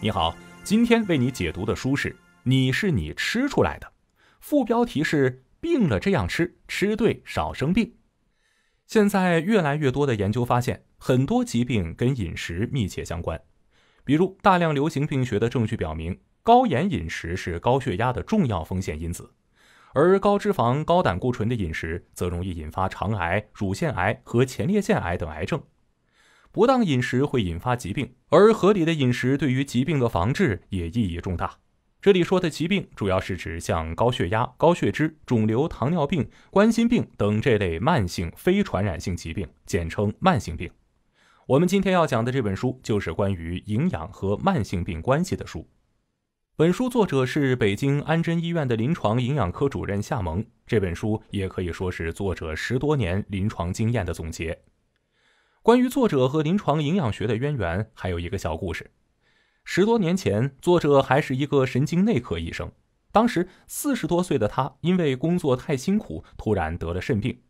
你好，今天为你解读的书是《你是你吃出来的》，副标题是“病了这样吃，吃对少生病”。现在越来越多的研究发现，很多疾病跟饮食密切相关。比如，大量流行病学的证据表明，高盐饮食是高血压的重要风险因子，而高脂肪、高胆固醇的饮食则容易引发肠癌、乳腺癌和前列腺癌等癌症。不当饮食会引发疾病，而合理的饮食对于疾病的防治也意义重大。这里说的疾病主要是指像高血压、高血脂、肿瘤、糖尿病、冠心病等这类慢性非传染性疾病，简称慢性病。我们今天要讲的这本书就是关于营养和慢性病关系的书。本书作者是北京安贞医院的临床营养科主任夏蒙。这本书也可以说是作者十多年临床经验的总结。关于作者和临床营养学的渊源，还有一个小故事。十多年前，作者还是一个神经内科医生，当时四十多岁的他，因为工作太辛苦，突然得了肾病。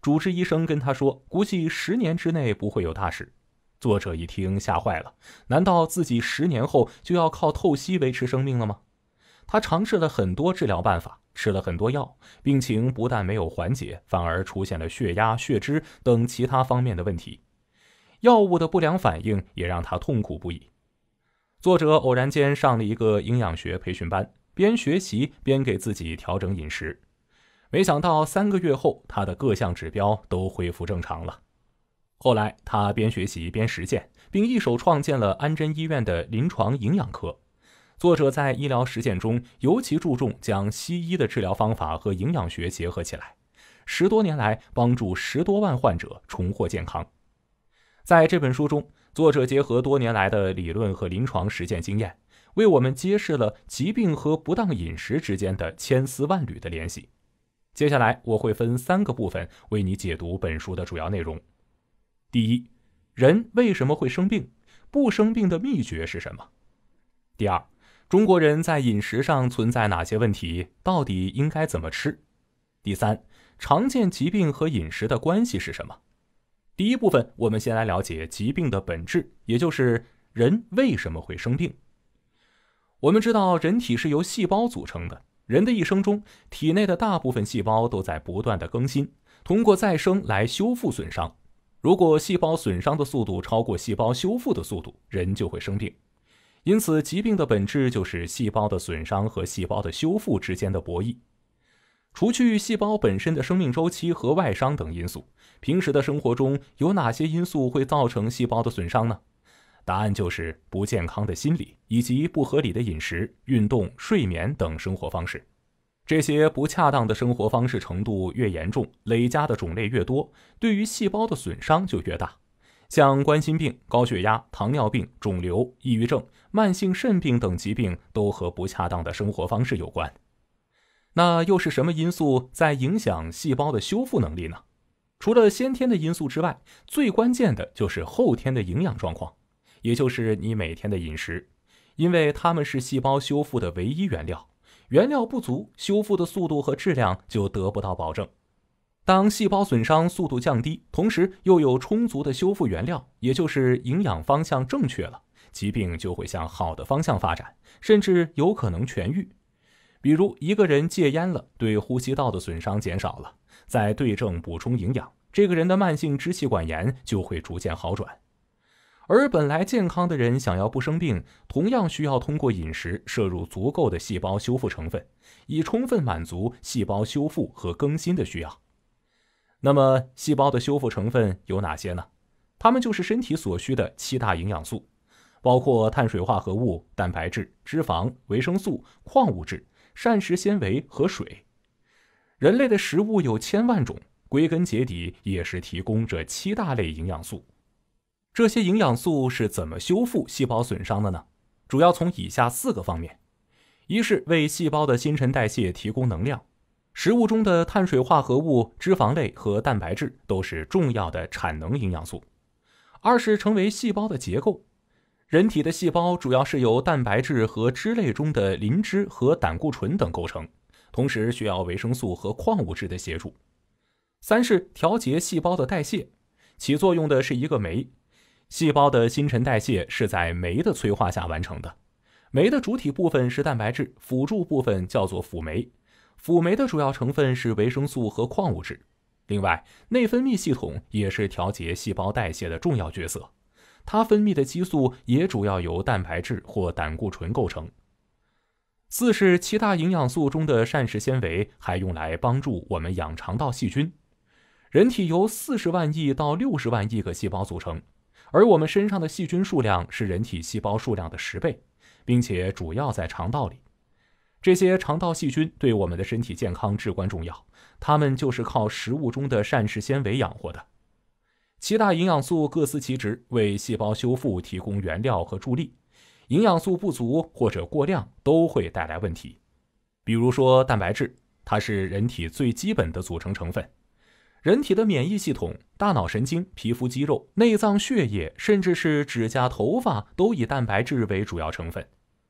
主治医生跟他说，估计十年之内不会有大事。作者一听吓坏了，难道自己十年后就要靠透析维持生命了吗？他尝试了很多治疗办法，吃了很多药，病情不但没有缓解，反而出现了血压、血脂等其他方面的问题。药物的不良反应也让他痛苦不已。作者偶然间上了一个营养学培训班，边学习边给自己调整饮食，没想到三个月后，他的各项指标都恢复正常了。后来，他边学习边实践，并一手创建了安贞医院的临床营养科。作者在医疗实践中尤其注重将西医的治疗方法和营养学结合起来，十多年来帮助十多万患者重获健康。在这本书中，作者结合多年来的理论和临床实践经验，为我们揭示了疾病和不当饮食之间的千丝万缕的联系。接下来，我会分三个部分为你解读本书的主要内容：第一，人为什么会生病？不生病的秘诀是什么？第二，中国人在饮食上存在哪些问题？到底应该怎么吃？第三，常见疾病和饮食的关系是什么？第一部分，我们先来了解疾病的本质，也就是人为什么会生病。我们知道，人体是由细胞组成的，人的一生中，体内的大部分细胞都在不断的更新，通过再生来修复损伤。如果细胞损伤的速度超过细胞修复的速度，人就会生病。因此，疾病的本质就是细胞的损伤和细胞的修复之间的博弈。除去细胞本身的生命周期和外伤等因素，平时的生活中有哪些因素会造成细胞的损伤呢？答案就是不健康的心理以及不合理的饮食、运动、睡眠等生活方式。这些不恰当的生活方式程度越严重，累加的种类越多，对于细胞的损伤就越大。像冠心病、高血压、糖尿病、肿瘤、抑郁症、慢性肾病等疾病都和不恰当的生活方式有关。那又是什么因素在影响细胞的修复能力呢？除了先天的因素之外，最关键的就是后天的营养状况，也就是你每天的饮食，因为它们是细胞修复的唯一原料。原料不足，修复的速度和质量就得不到保证。当细胞损伤速度降低，同时又有充足的修复原料，也就是营养方向正确了，疾病就会向好的方向发展，甚至有可能痊愈。比如一个人戒烟了，对呼吸道的损伤减少了，在对症补充营养，这个人的慢性支气管炎就会逐渐好转。而本来健康的人想要不生病，同样需要通过饮食摄入足够的细胞修复成分，以充分满足细胞修复和更新的需要。那么，细胞的修复成分有哪些呢？它们就是身体所需的七大营养素，包括碳水化合物、蛋白质、脂肪、维生素、矿物质。膳食纤维和水，人类的食物有千万种，归根结底也是提供这七大类营养素。这些营养素是怎么修复细胞损伤的呢？主要从以下四个方面：一是为细胞的新陈代谢提供能量，食物中的碳水化合物、脂肪类和蛋白质都是重要的产能营养素；二是成为细胞的结构。人体的细胞主要是由蛋白质和脂类中的磷脂和胆固醇等构成，同时需要维生素和矿物质的协助。三是调节细胞的代谢，起作用的是一个酶。细胞的新陈代谢是在酶的催化下完成的。酶的主体部分是蛋白质，辅助部分叫做辅酶。辅酶的主要成分是维生素和矿物质。另外，内分泌系统也是调节细胞代谢的重要角色。它分泌的激素也主要由蛋白质或胆固醇构成。四是七大营养素中的膳食纤维还用来帮助我们养肠道细菌。人体由四十万亿到六十万亿个细胞组成，而我们身上的细菌数量是人体细胞数量的十倍，并且主要在肠道里。这些肠道细菌对我们的身体健康至关重要，它们就是靠食物中的膳食纤维养活的。七大营养素各司其职，为细胞修复提供原料和助力。营养素不足或者过量都会带来问题。比如说蛋白质，它是人体最基本的组成成分。人体的免疫系统、大脑神经、皮肤、肌肉、内脏、血液，甚至是指甲、头发，都以蛋白质为主要成分。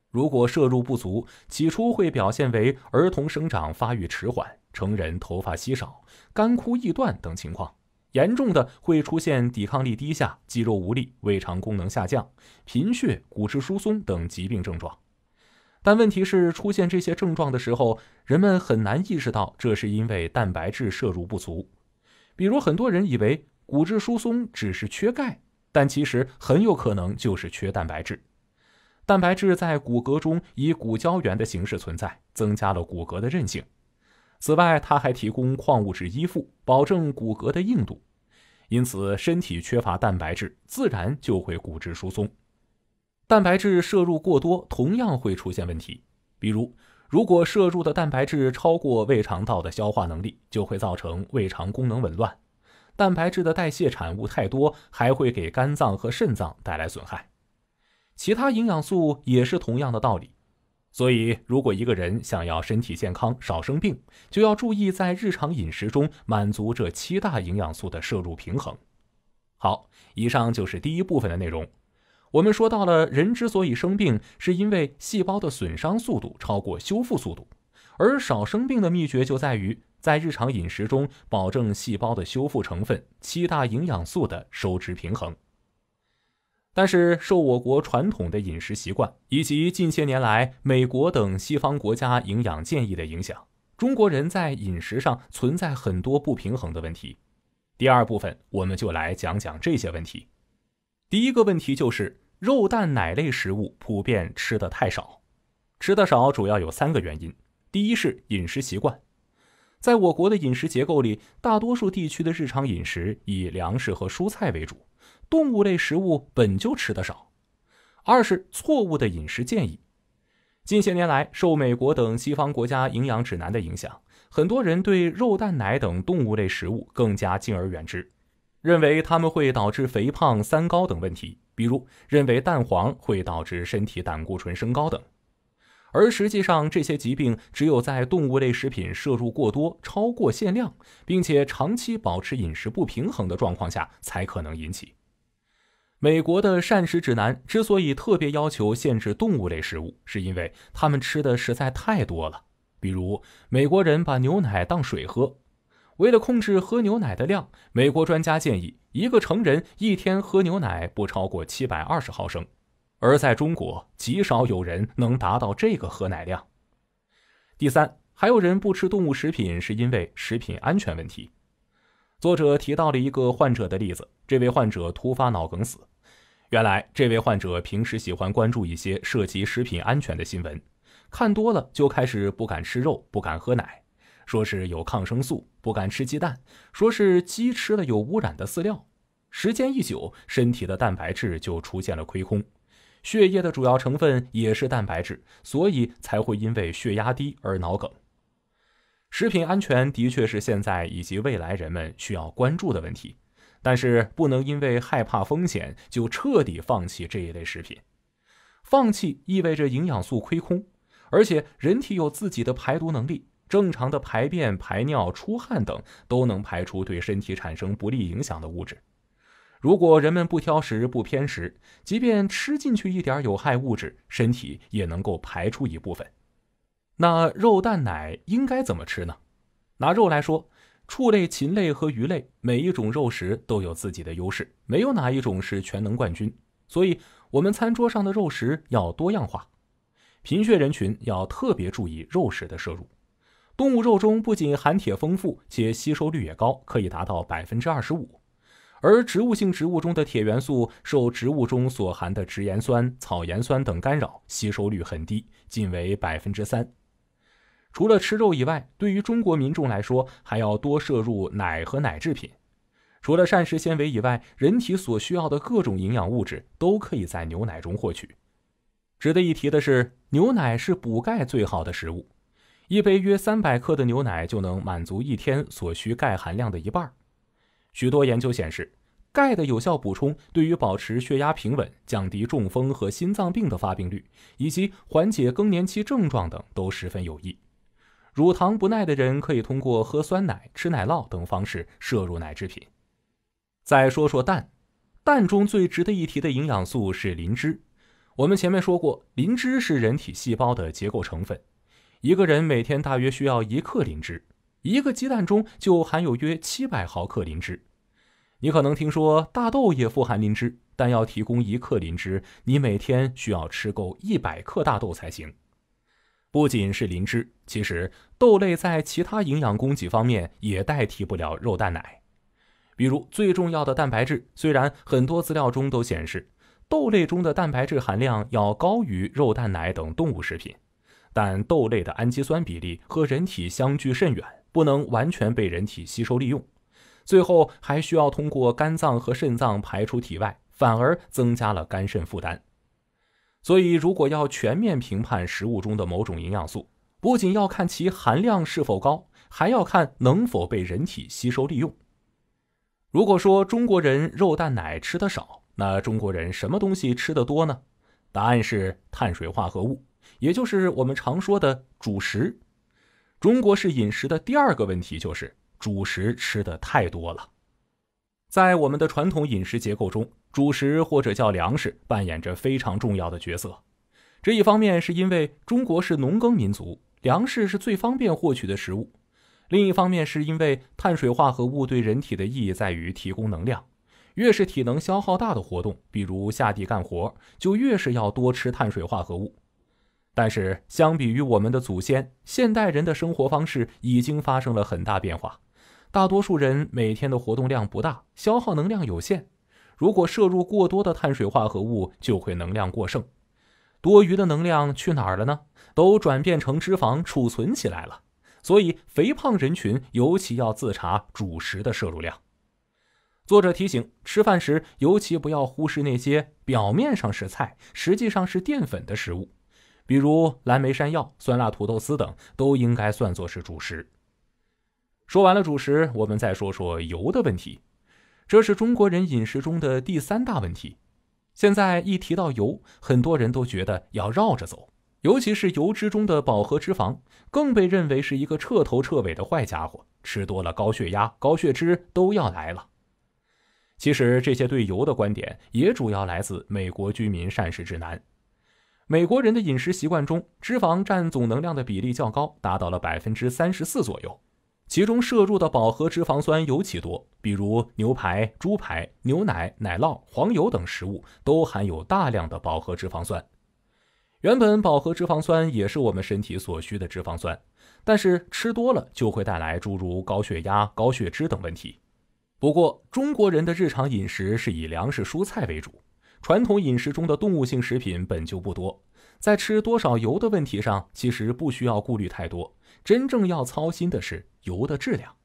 如果摄入不足，起初会表现为儿童生长发育迟缓，成人头发稀少、干枯易断等情况。严重的会出现抵抗力低下、肌肉无力、胃肠功能下降、贫血、骨质疏松等疾病症状。但问题是，出现这些症状的时候，人们很难意识到这是因为蛋白质摄入不足。比如，很多人以为骨质疏松只是缺钙，但其实很有可能就是缺蛋白质。蛋白质在骨骼中以骨胶原的形式存在，增加了骨骼的韧性。此外，它还提供矿物质依附，保证骨骼的硬度。因此，身体缺乏蛋白质，自然就会骨质疏松。蛋白质摄入过多同样会出现问题，比如，如果摄入的蛋白质超过胃肠道的消化能力，就会造成胃肠功能紊乱。蛋白质的代谢产物太多，还会给肝脏和肾脏带来损害。其他营养素也是同样的道理。所以，如果一个人想要身体健康、少生病，就要注意在日常饮食中满足这七大营养素的摄入平衡。好，以上就是第一部分的内容。我们说到了，人之所以生病，是因为细胞的损伤速度超过修复速度，而少生病的秘诀就在于在日常饮食中保证细胞的修复成分——七大营养素的收支平衡。但是受我国传统的饮食习惯以及近些年来美国等西方国家营养建议的影响，中国人在饮食上存在很多不平衡的问题。第二部分，我们就来讲讲这些问题。第一个问题就是肉蛋奶类食物普遍吃的太少，吃的少主要有三个原因：第一是饮食习惯。在我国的饮食结构里，大多数地区的日常饮食以粮食和蔬菜为主，动物类食物本就吃得少。二是错误的饮食建议。近些年来，受美国等西方国家营养指南的影响，很多人对肉、蛋、奶等动物类食物更加敬而远之，认为它们会导致肥胖、三高等问题，比如认为蛋黄会导致身体胆固醇升高等。而实际上，这些疾病只有在动物类食品摄入过多、超过限量，并且长期保持饮食不平衡的状况下，才可能引起。美国的膳食指南之所以特别要求限制动物类食物，是因为他们吃的实在太多了。比如，美国人把牛奶当水喝，为了控制喝牛奶的量，美国专家建议一个成人一天喝牛奶不超过七百二十毫升。而在中国，极少有人能达到这个喝奶量。第三，还有人不吃动物食品，是因为食品安全问题。作者提到了一个患者的例子，这位患者突发脑梗死。原来，这位患者平时喜欢关注一些涉及食品安全的新闻，看多了就开始不敢吃肉，不敢喝奶，说是有抗生素；不敢吃鸡蛋，说是鸡吃了有污染的饲料。时间一久，身体的蛋白质就出现了亏空。血液的主要成分也是蛋白质，所以才会因为血压低而脑梗。食品安全的确是现在以及未来人们需要关注的问题，但是不能因为害怕风险就彻底放弃这一类食品。放弃意味着营养素亏空，而且人体有自己的排毒能力，正常的排便、排尿、出汗等都能排出对身体产生不利影响的物质。如果人们不挑食、不偏食，即便吃进去一点有害物质，身体也能够排出一部分。那肉、蛋、奶应该怎么吃呢？拿肉来说，畜类、禽类和鱼类每一种肉食都有自己的优势，没有哪一种是全能冠军。所以，我们餐桌上的肉食要多样化。贫血人群要特别注意肉食的摄入。动物肉中不仅含铁丰富，且吸收率也高，可以达到百分之二十五。而植物性植物中的铁元素受植物中所含的植盐酸、草盐酸等干扰，吸收率很低，仅为百分之三。除了吃肉以外，对于中国民众来说，还要多摄入奶和奶制品。除了膳食纤维以外，人体所需要的各种营养物质都可以在牛奶中获取。值得一提的是，牛奶是补钙最好的食物。一杯约三百克的牛奶就能满足一天所需钙含量的一半。许多研究显示，钙的有效补充对于保持血压平稳、降低中风和心脏病的发病率，以及缓解更年期症状等都十分有益。乳糖不耐的人可以通过喝酸奶、吃奶酪等方式摄入奶制品。再说说蛋，蛋中最值得一提的营养素是磷脂。我们前面说过，磷脂是人体细胞的结构成分。一个人每天大约需要一克磷脂，一个鸡蛋中就含有约七百毫克磷脂。你可能听说大豆也富含磷脂，但要提供一克磷脂，你每天需要吃够一百克大豆才行。不仅是磷脂，其实豆类在其他营养供给方面也代替不了肉蛋奶。比如最重要的蛋白质，虽然很多资料中都显示豆类中的蛋白质含量要高于肉蛋奶等动物食品，但豆类的氨基酸比例和人体相距甚远，不能完全被人体吸收利用。最后还需要通过肝脏和肾脏排出体外，反而增加了肝肾负担。所以，如果要全面评判食物中的某种营养素，不仅要看其含量是否高，还要看能否被人体吸收利用。如果说中国人肉蛋奶吃的少，那中国人什么东西吃的多呢？答案是碳水化合物，也就是我们常说的主食。中国式饮食的第二个问题就是。主食吃的太多了，在我们的传统饮食结构中，主食或者叫粮食扮演着非常重要的角色。这一方面是因为中国是农耕民族，粮食是最方便获取的食物；另一方面是因为碳水化合物对人体的意义在于提供能量，越是体能消耗大的活动，比如下地干活，就越是要多吃碳水化合物。但是，相比于我们的祖先，现代人的生活方式已经发生了很大变化。大多数人每天的活动量不大，消耗能量有限。如果摄入过多的碳水化合物，就会能量过剩。多余的能量去哪儿了呢？都转变成脂肪储存起来了。所以，肥胖人群尤其要自查主食的摄入量。作者提醒：吃饭时尤其不要忽视那些表面上是菜，实际上是淀粉的食物，比如蓝莓山药、酸辣土豆丝等，都应该算作是主食。说完了主食，我们再说说油的问题。这是中国人饮食中的第三大问题。现在一提到油，很多人都觉得要绕着走，尤其是油脂中的饱和脂肪，更被认为是一个彻头彻尾的坏家伙，吃多了高血压、高血脂都要来了。其实这些对油的观点也主要来自美国居民膳食指南。美国人的饮食习惯中，脂肪占总能量的比例较高，达到了百分之三十四左右。其中摄入的饱和脂肪酸尤其多，比如牛排、猪排、牛奶、奶酪、黄油等食物都含有大量的饱和脂肪酸。原本饱和脂肪酸也是我们身体所需的脂肪酸，但是吃多了就会带来诸如高血压、高血脂等问题。不过，中国人的日常饮食是以粮食、蔬菜为主，传统饮食中的动物性食品本就不多，在吃多少油的问题上，其实不需要顾虑太多。真正要操心的是油的质量。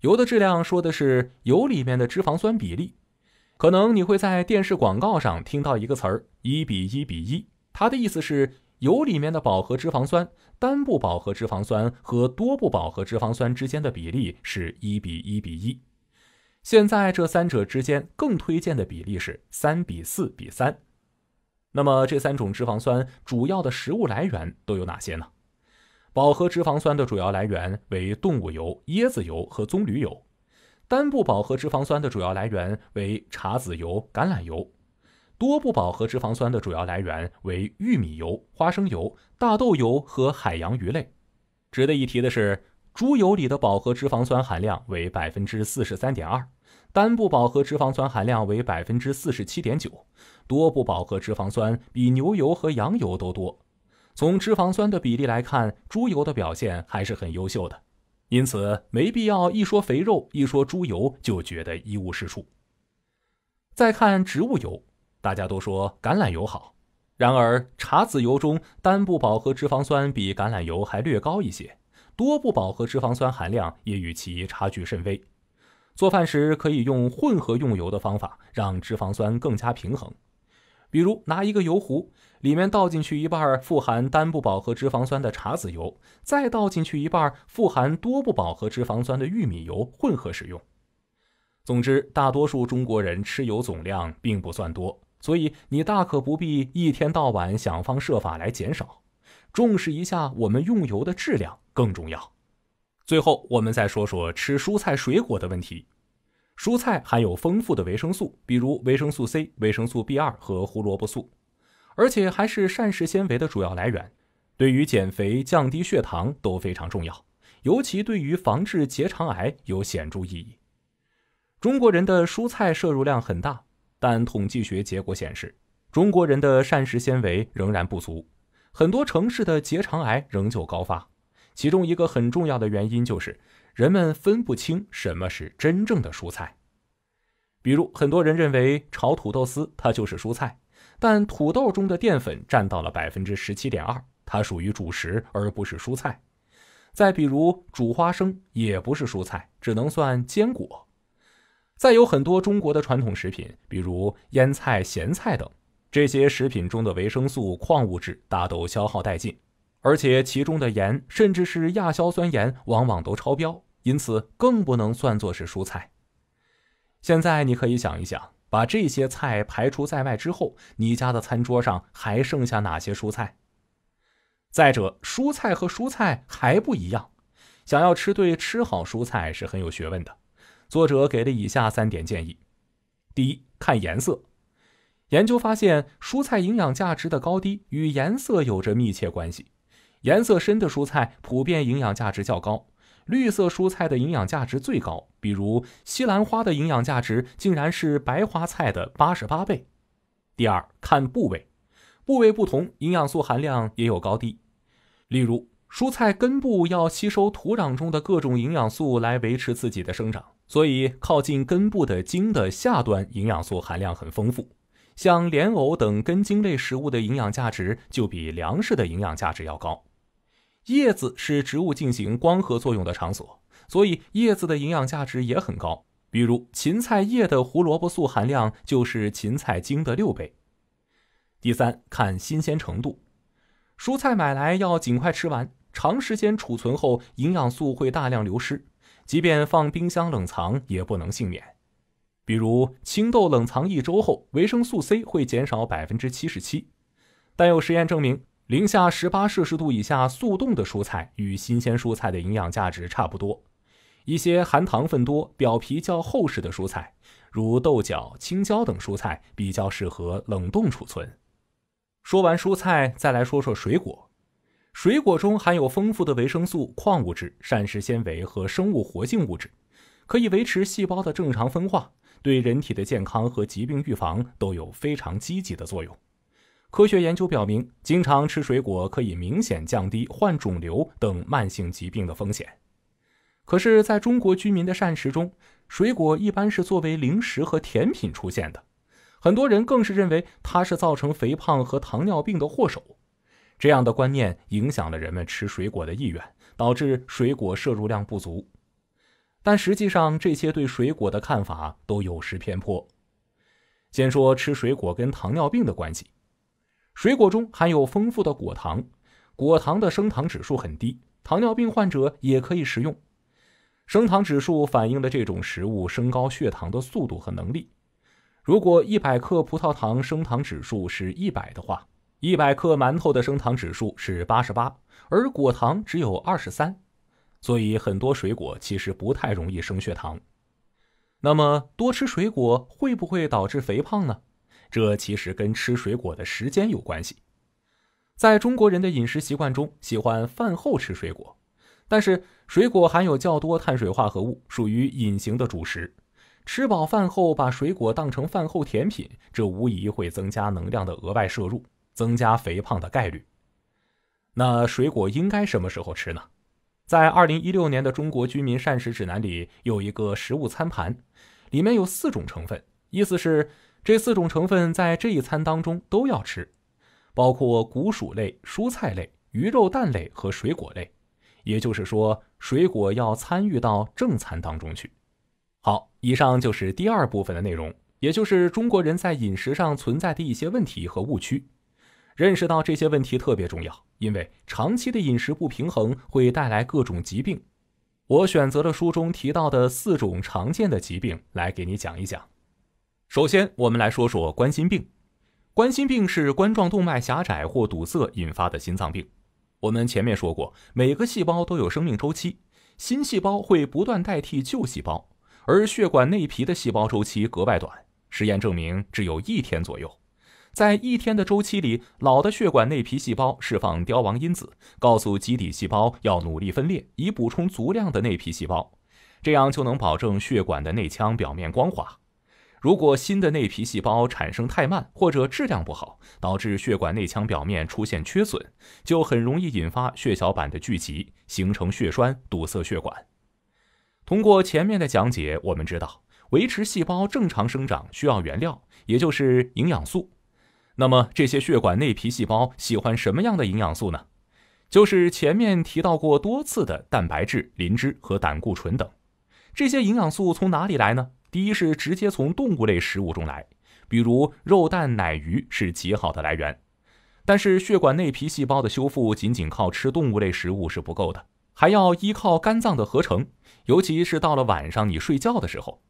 油的质量说的是油里面的脂肪酸比例。可能你会在电视广告上听到一个词儿“一比一比一”，它的意思是油里面的饱和脂肪酸、单不饱和脂肪酸和多不饱和脂肪酸之间的比例是一比一比一。现在这三者之间更推荐的比例是三比四比三。那么这三种脂肪酸主要的食物来源都有哪些呢？饱和脂肪酸的主要来源为动物油、椰子油和棕榈油；单不饱和脂肪酸的主要来源为茶籽油、橄榄油；多不饱和脂肪酸的主要来源为玉米油、花生油、大豆油和海洋鱼类。值得一提的是，猪油里的饱和脂肪酸含量为百分之四十三点二，单不饱和脂肪酸含量为百分之四十七点九，多不饱和脂肪酸比牛油和羊油都多。从脂肪酸的比例来看，猪油的表现还是很优秀的，因此没必要一说肥肉，一说猪油就觉得一无是处。再看植物油，大家都说橄榄油好，然而茶籽油中单不饱和脂肪酸比橄榄油还略高一些，多不饱和脂肪酸含量也与其差距甚微。做饭时可以用混合用油的方法，让脂肪酸更加平衡。比如拿一个油壶，里面倒进去一半儿富含单不饱和脂肪酸的茶籽油，再倒进去一半儿富含多不饱和脂肪酸的玉米油混合使用。总之，大多数中国人吃油总量并不算多，所以你大可不必一天到晚想方设法来减少。重视一下我们用油的质量更重要。最后，我们再说说吃蔬菜水果的问题。蔬菜含有丰富的维生素，比如维生素 C、维生素 B2 和胡萝卜素，而且还是膳食纤维的主要来源，对于减肥、降低血糖都非常重要，尤其对于防治结肠癌有显著意义。中国人的蔬菜摄入量很大，但统计学结果显示，中国人的膳食纤维仍然不足，很多城市的结肠癌仍旧高发。其中一个很重要的原因就是，人们分不清什么是真正的蔬菜。比如，很多人认为炒土豆丝它就是蔬菜，但土豆中的淀粉占到了百分之十七点二，它属于主食而不是蔬菜。再比如，煮花生也不是蔬菜，只能算坚果。再有很多中国的传统食品，比如腌菜、咸菜等，这些食品中的维生素、矿物质大都消耗殆尽。而且其中的盐，甚至是亚硝酸盐，往往都超标，因此更不能算作是蔬菜。现在你可以想一想，把这些菜排除在外之后，你家的餐桌上还剩下哪些蔬菜？再者，蔬菜和蔬菜还不一样，想要吃对吃好蔬菜是很有学问的。作者给了以下三点建议：第一，看颜色。研究发现，蔬菜营养价值的高低与颜色有着密切关系。颜色深的蔬菜普遍营养价值较高，绿色蔬菜的营养价值最高，比如西兰花的营养价值竟然是白花菜的八十八倍。第二，看部位，部位不同，营养素含量也有高低。例如，蔬菜根部要吸收土壤中的各种营养素来维持自己的生长，所以靠近根部的茎的下端营养素含量很丰富。像莲藕等根茎类食物的营养价值就比粮食的营养价值要高。叶子是植物进行光合作用的场所，所以叶子的营养价值也很高。比如芹菜叶的胡萝卜素含量就是芹菜茎的六倍。第三，看新鲜程度，蔬菜买来要尽快吃完，长时间储存后营养素会大量流失，即便放冰箱冷藏也不能幸免。比如青豆冷藏一周后，维生素 C 会减少百分之七十七，但有实验证明。零下十八摄氏度以下速冻的蔬菜与新鲜蔬菜的营养价值差不多。一些含糖分多、表皮较厚实的蔬菜，如豆角、青椒等蔬菜，比较适合冷冻储存。说完蔬菜，再来说说水果。水果中含有丰富的维生素、矿物质、膳食纤维和生物活性物质，可以维持细胞的正常分化，对人体的健康和疾病预防都有非常积极的作用。科学研究表明，经常吃水果可以明显降低患肿瘤等慢性疾病的风险。可是，在中国居民的膳食中，水果一般是作为零食和甜品出现的。很多人更是认为它是造成肥胖和糖尿病的祸首。这样的观念影响了人们吃水果的意愿，导致水果摄入量不足。但实际上，这些对水果的看法都有失偏颇。先说吃水果跟糖尿病的关系。水果中含有丰富的果糖，果糖的升糖指数很低，糖尿病患者也可以食用。升糖指数反映的这种食物升高血糖的速度和能力。如果一百克葡萄糖升糖指数是一百的话，一百克馒头的升糖指数是八十八，而果糖只有二十三，所以很多水果其实不太容易升血糖。那么多吃水果会不会导致肥胖呢？这其实跟吃水果的时间有关系。在中国人的饮食习惯中，喜欢饭后吃水果，但是水果含有较多碳水化合物，属于隐形的主食。吃饱饭后把水果当成饭后甜品，这无疑会增加能量的额外摄入，增加肥胖的概率。那水果应该什么时候吃呢？在二零一六年的《中国居民膳食指南》里有一个食物餐盘，里面有四种成分，意思是。这四种成分在这一餐当中都要吃，包括谷薯类、蔬菜类、鱼肉蛋类和水果类。也就是说，水果要参与到正餐当中去。好，以上就是第二部分的内容，也就是中国人在饮食上存在的一些问题和误区。认识到这些问题特别重要，因为长期的饮食不平衡会带来各种疾病。我选择了书中提到的四种常见的疾病来给你讲一讲。首先，我们来说说冠心病。冠心病是冠状动脉狭窄或堵塞引发的心脏病。我们前面说过，每个细胞都有生命周期，新细胞会不断代替旧细胞，而血管内皮的细胞周期格外短，实验证明只有一天左右。在一天的周期里，老的血管内皮细胞释放凋亡因子，告诉基底细胞要努力分裂，以补充足量的内皮细胞，这样就能保证血管的内腔表面光滑。如果新的内皮细胞产生太慢或者质量不好，导致血管内腔表面出现缺损，就很容易引发血小板的聚集，形成血栓，堵塞血管。通过前面的讲解，我们知道，维持细胞正常生长需要原料，也就是营养素。那么，这些血管内皮细胞喜欢什么样的营养素呢？就是前面提到过多次的蛋白质、磷脂和胆固醇等。这些营养素从哪里来呢？第一是直接从动物类食物中来，比如肉蛋奶鱼是极好的来源。但是血管内皮细胞的修复仅仅靠吃动物类食物是不够的，还要依靠肝脏的合成。尤其是到了晚上你睡觉的时候，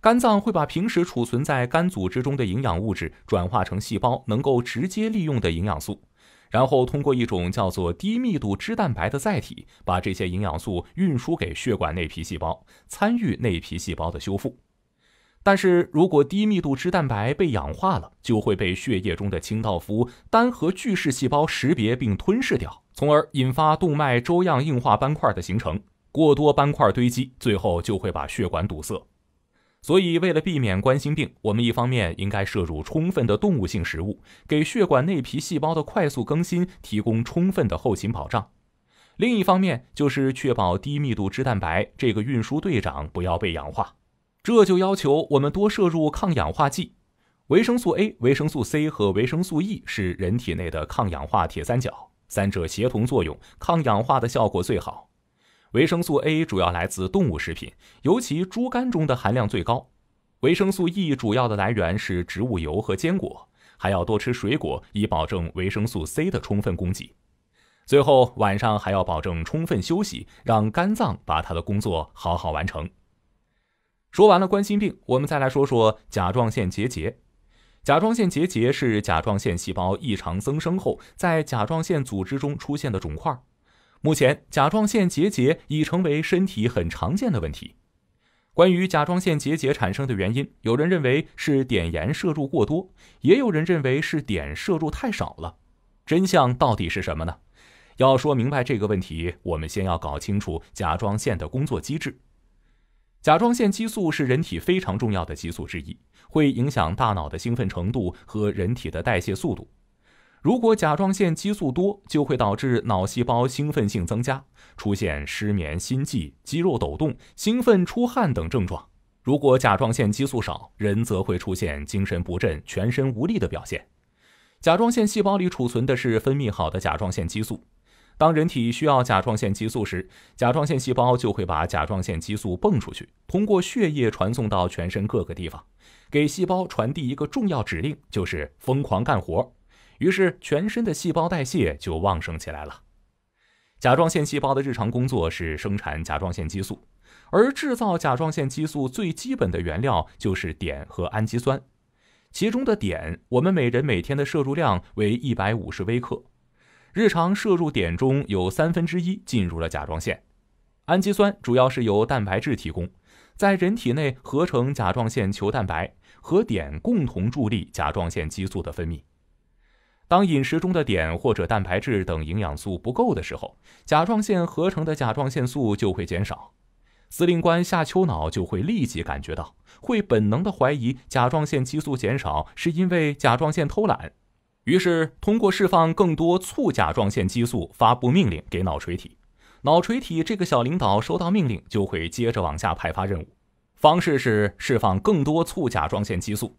肝脏会把平时储存在肝组织中的营养物质转化成细胞能够直接利用的营养素，然后通过一种叫做低密度脂蛋白的载体把这些营养素运输给血管内皮细胞，参与内皮细胞的修复。但是如果低密度脂蛋白被氧化了，就会被血液中的清道夫单核巨噬细胞识别并吞噬掉，从而引发动脉粥样硬化斑块的形成。过多斑块堆积，最后就会把血管堵塞。所以，为了避免冠心病，我们一方面应该摄入充分的动物性食物，给血管内皮细胞的快速更新提供充分的后勤保障；另一方面就是确保低密度脂蛋白这个运输队长不要被氧化。这就要求我们多摄入抗氧化剂，维生素 A、维生素 C 和维生素 E 是人体内的抗氧化铁三角，三者协同作用，抗氧化的效果最好。维生素 A 主要来自动物食品，尤其猪肝中的含量最高。维生素 E 主要的来源是植物油和坚果，还要多吃水果以保证维生素 C 的充分供给。最后，晚上还要保证充分休息，让肝脏把它的工作好好完成。说完了冠心病，我们再来说说甲状腺结节。甲状腺结节是甲状腺细胞异常增生后，在甲状腺组织中出现的肿块。目前，甲状腺结节已成为身体很常见的问题。关于甲状腺结节产生的原因，有人认为是碘盐摄入过多，也有人认为是碘摄入太少了。真相到底是什么呢？要说明白这个问题，我们先要搞清楚甲状腺的工作机制。甲状腺激素是人体非常重要的激素之一，会影响大脑的兴奋程度和人体的代谢速度。如果甲状腺激素多，就会导致脑细胞兴奋性增加，出现失眠、心悸、肌肉抖动、兴奋、出汗等症状。如果甲状腺激素少，人则会出现精神不振、全身无力的表现。甲状腺细胞里储存的是分泌好的甲状腺激素。当人体需要甲状腺激素时，甲状腺细胞就会把甲状腺激素泵出去，通过血液传送到全身各个地方，给细胞传递一个重要指令，就是疯狂干活。于是，全身的细胞代谢就旺盛起来了。甲状腺细胞的日常工作是生产甲状腺激素，而制造甲状腺激素最基本的原料就是碘和氨基酸。其中的碘，我们每人每天的摄入量为一百五十微克。日常摄入碘中有三分之一进入了甲状腺，氨基酸主要是由蛋白质提供，在人体内合成甲状腺球蛋白和碘共同助力甲状腺激素的分泌。当饮食中的碘或者蛋白质等营养素不够的时候，甲状腺合成的甲状腺素就会减少，司令官下丘脑就会立即感觉到，会本能的怀疑甲状腺激素减少是因为甲状腺偷懒。于是，通过释放更多促甲状腺激素，发布命令给脑垂体。脑垂体这个小领导收到命令，就会接着往下派发任务。方式是释放更多促甲状腺激素。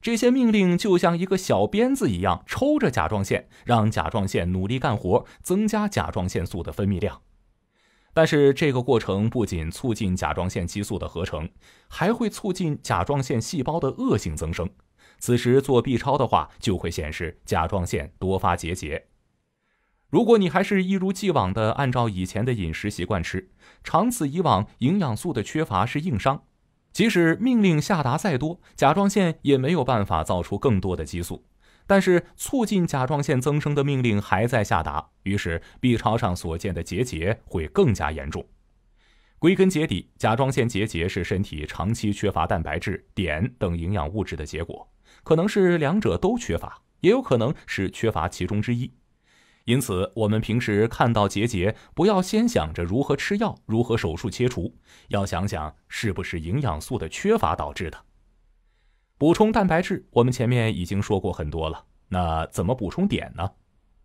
这些命令就像一个小鞭子一样，抽着甲状腺，让甲状腺努力干活，增加甲状腺素的分泌量。但是，这个过程不仅促进甲状腺激素的合成，还会促进甲状腺细胞的恶性增生。此时做 B 超的话，就会显示甲状腺多发结节。如果你还是一如既往的按照以前的饮食习惯吃，长此以往，营养素的缺乏是硬伤。即使命令下达再多，甲状腺也没有办法造出更多的激素。但是促进甲状腺增生的命令还在下达，于是 B 超上所见的结节会更加严重。归根结底，甲状腺结节是身体长期缺乏蛋白质、碘等营养物质的结果。可能是两者都缺乏，也有可能是缺乏其中之一。因此，我们平时看到结节，不要先想着如何吃药、如何手术切除，要想想是不是营养素的缺乏导致的。补充蛋白质，我们前面已经说过很多了。那怎么补充碘呢？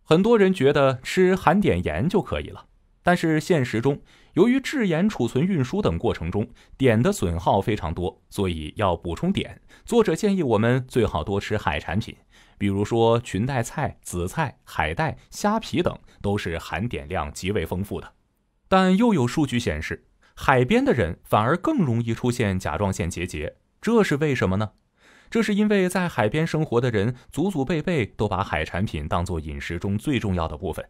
很多人觉得吃含碘盐就可以了。但是现实中，由于制盐、储存、运输等过程中碘的损耗非常多，所以要补充碘。作者建议我们最好多吃海产品，比如说裙带菜、紫菜、海带、虾皮等，都是含碘量极为丰富的。但又有数据显示，海边的人反而更容易出现甲状腺结节，这是为什么呢？这是因为在海边生活的人，祖祖辈辈都把海产品当作饮食中最重要的部分。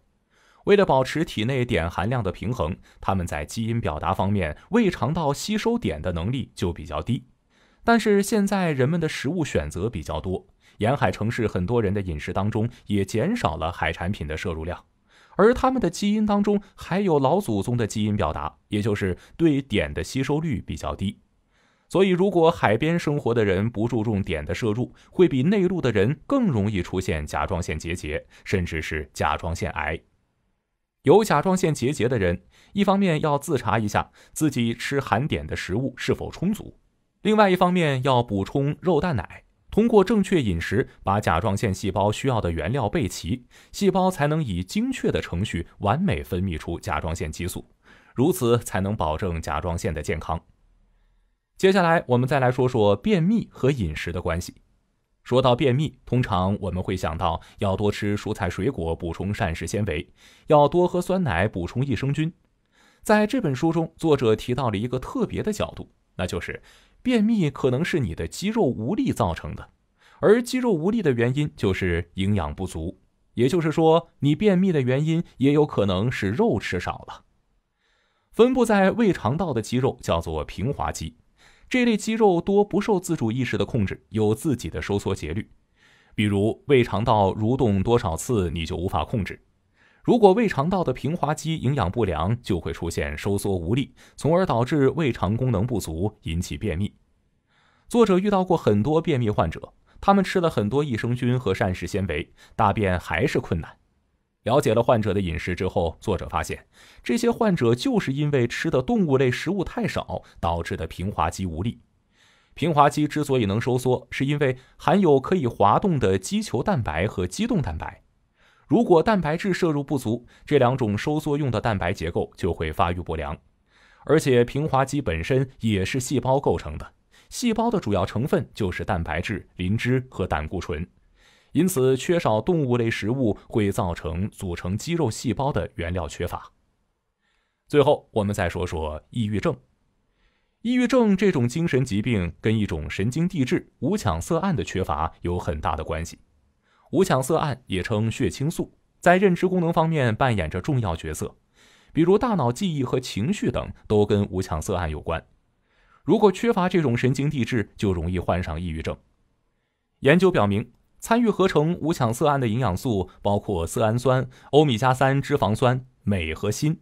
为了保持体内碘含量的平衡，他们在基因表达方面、胃肠道吸收碘的能力就比较低。但是现在人们的食物选择比较多，沿海城市很多人的饮食当中也减少了海产品的摄入量，而他们的基因当中还有老祖宗的基因表达，也就是对碘的吸收率比较低。所以，如果海边生活的人不注重碘的摄入，会比内陆的人更容易出现甲状腺结节，甚至是甲状腺癌。有甲状腺结节的人，一方面要自查一下自己吃含碘的食物是否充足，另外一方面要补充肉蛋奶，通过正确饮食把甲状腺细胞需要的原料备齐，细胞才能以精确的程序完美分泌出甲状腺激素，如此才能保证甲状腺的健康。接下来我们再来说说便秘和饮食的关系。说到便秘，通常我们会想到要多吃蔬菜水果，补充膳食纤维；要多喝酸奶，补充益生菌。在这本书中，作者提到了一个特别的角度，那就是便秘可能是你的肌肉无力造成的，而肌肉无力的原因就是营养不足。也就是说，你便秘的原因也有可能是肉吃少了。分布在胃肠道的肌肉叫做平滑肌。这类肌肉多不受自主意识的控制，有自己的收缩节律，比如胃肠道蠕动多少次你就无法控制。如果胃肠道的平滑肌营养不良，就会出现收缩无力，从而导致胃肠功能不足，引起便秘。作者遇到过很多便秘患者，他们吃了很多益生菌和膳食纤维，大便还是困难。了解了患者的饮食之后，作者发现，这些患者就是因为吃的动物类食物太少导致的平滑肌无力。平滑肌之所以能收缩，是因为含有可以滑动的肌球蛋白和肌动蛋白。如果蛋白质摄入不足，这两种收缩用的蛋白结构就会发育不良。而且，平滑肌本身也是细胞构成的，细胞的主要成分就是蛋白质、磷脂和胆固醇。因此，缺少动物类食物会造成组成肌肉细胞的原料缺乏。最后，我们再说说抑郁症。抑郁症这种精神疾病跟一种神经递质——五羟色胺的缺乏有很大的关系。五羟色胺也称血清素，在认知功能方面扮演着重要角色，比如大脑记忆和情绪等都跟五羟色胺有关。如果缺乏这种神经递质，就容易患上抑郁症。研究表明。参与合成五羟色胺的营养素包括色氨酸、欧米伽三脂肪酸、镁和锌。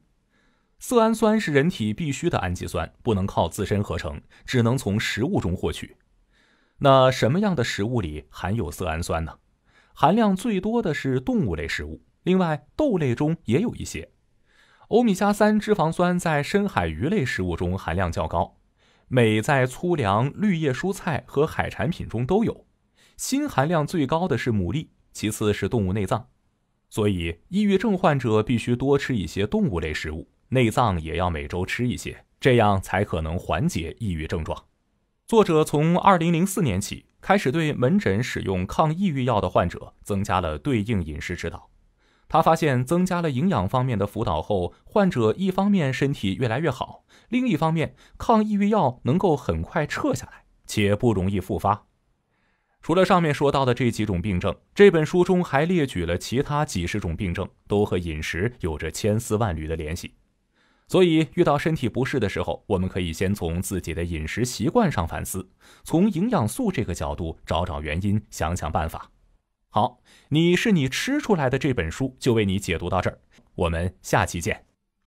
色氨酸是人体必需的氨基酸，不能靠自身合成，只能从食物中获取。那什么样的食物里含有色氨酸呢？含量最多的是动物类食物，另外豆类中也有一些。欧米伽三脂肪酸在深海鱼类食物中含量较高，镁在粗粮、绿叶蔬菜和海产品中都有。锌含量最高的是牡蛎，其次是动物内脏，所以抑郁症患者必须多吃一些动物类食物，内脏也要每周吃一些，这样才可能缓解抑郁症状。作者从2004年起开始对门诊使用抗抑郁药的患者增加了对应饮食指导，他发现增加了营养方面的辅导后，患者一方面身体越来越好，另一方面抗抑郁药能够很快撤下来，且不容易复发。除了上面说到的这几种病症，这本书中还列举了其他几十种病症，都和饮食有着千丝万缕的联系。所以，遇到身体不适的时候，我们可以先从自己的饮食习惯上反思，从营养素这个角度找找原因，想想办法。好，你是你吃出来的。这本书就为你解读到这儿，我们下期见。